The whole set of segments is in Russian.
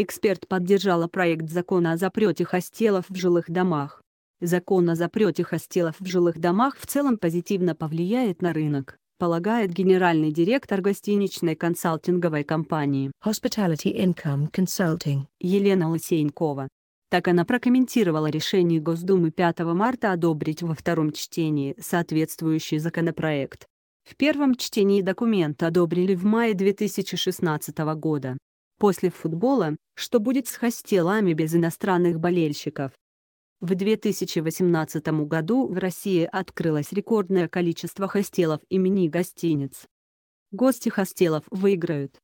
Эксперт поддержала проект закона о запрете хостелов в жилых домах. Закон о запрете хостелов в жилых домах в целом позитивно повлияет на рынок, полагает генеральный директор гостиничной консалтинговой компании Hospitality Income Consulting Елена Лысенькова. Так она прокомментировала решение Госдумы 5 марта одобрить во втором чтении соответствующий законопроект. В первом чтении документ одобрили в мае 2016 года после футбола, что будет с хостелами без иностранных болельщиков. В 2018 году в России открылось рекордное количество хостелов и мини-гостиниц. Гости хостелов выиграют.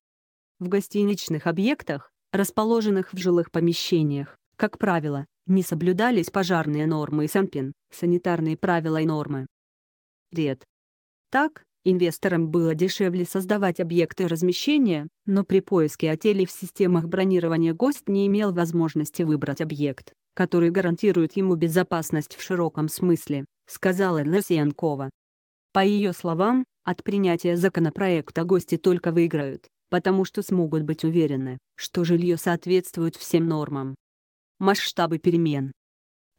В гостиничных объектах, расположенных в жилых помещениях, как правило, не соблюдались пожарные нормы и санпин, санитарные правила и нормы. Ред. Так, Инвесторам было дешевле создавать объекты размещения, но при поиске отелей в системах бронирования гость не имел возможности выбрать объект, который гарантирует ему безопасность в широком смысле, сказала Лысенкова. По ее словам, от принятия законопроекта гости только выиграют, потому что смогут быть уверены, что жилье соответствует всем нормам. Масштабы перемен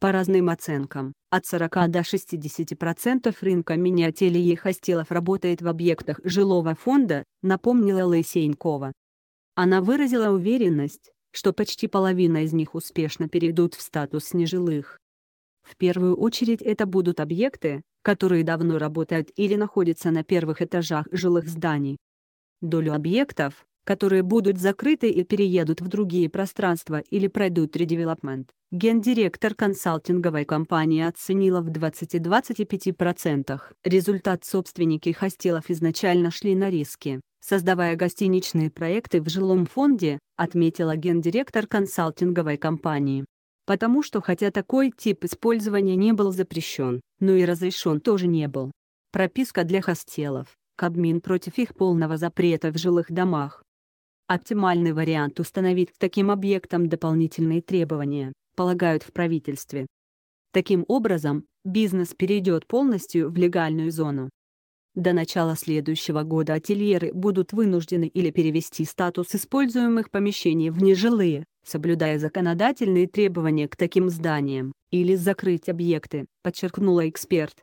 по разным оценкам, от 40 до 60% рынка миниатюр и хостелов работает в объектах жилого фонда, напомнила Лысенькова. Она выразила уверенность, что почти половина из них успешно перейдут в статус нежилых. В первую очередь это будут объекты, которые давно работают или находятся на первых этажах жилых зданий. Долю объектов, которые будут закрыты и переедут в другие пространства или пройдут редевелопмент. Гендиректор консалтинговой компании оценила в 20-25%. Результат собственники хостелов изначально шли на риски, создавая гостиничные проекты в жилом фонде, отметила гендиректор консалтинговой компании. Потому что хотя такой тип использования не был запрещен, но и разрешен тоже не был. Прописка для хостелов. Кабмин против их полного запрета в жилых домах. Оптимальный вариант установить к таким объектам дополнительные требования, полагают в правительстве. Таким образом, бизнес перейдет полностью в легальную зону. До начала следующего года ательеры будут вынуждены или перевести статус используемых помещений в нежилые, соблюдая законодательные требования к таким зданиям, или закрыть объекты, подчеркнула эксперт.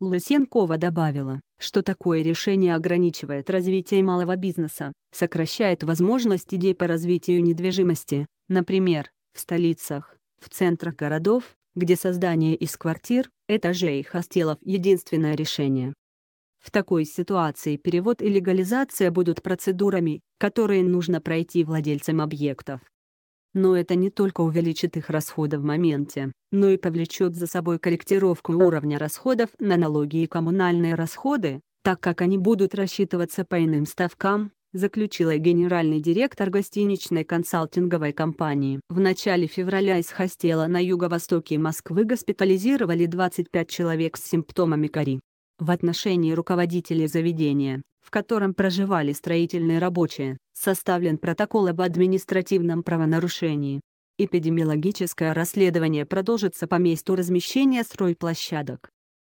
Лысенкова добавила, что такое решение ограничивает развитие малого бизнеса, сокращает возможность идей по развитию недвижимости, например, в столицах, в центрах городов, где создание из квартир, этажей и хостелов – единственное решение. В такой ситуации перевод и легализация будут процедурами, которые нужно пройти владельцам объектов, но это не только увеличит их расходы в моменте, но и повлечет за собой корректировку уровня расходов на налоги и коммунальные расходы, так как они будут рассчитываться по иным ставкам, заключила генеральный директор гостиничной консалтинговой компании. В начале февраля из хостела на юго-востоке Москвы госпитализировали 25 человек с симптомами кори. В отношении руководителей заведения в котором проживали строительные рабочие, составлен протокол об административном правонарушении. Эпидемиологическое расследование продолжится по месту размещения стройплощадок.